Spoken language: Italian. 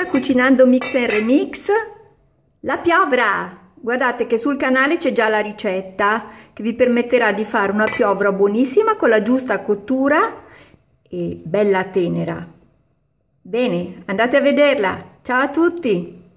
Rossa cucinando mix e remix la piovra guardate che sul canale c'è già la ricetta che vi permetterà di fare una piovra buonissima con la giusta cottura e bella tenera bene andate a vederla ciao a tutti